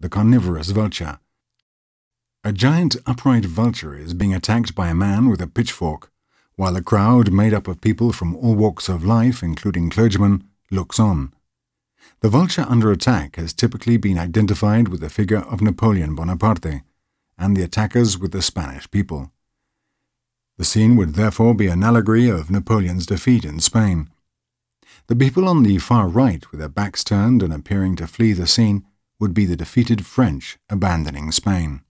the carnivorous vulture. A giant upright vulture is being attacked by a man with a pitchfork, while a crowd made up of people from all walks of life, including clergymen, looks on. The vulture under attack has typically been identified with the figure of Napoleon Bonaparte, and the attackers with the Spanish people. The scene would therefore be an allegory of Napoleon's defeat in Spain. The people on the far right, with their backs turned and appearing to flee the scene, would be the defeated French abandoning Spain.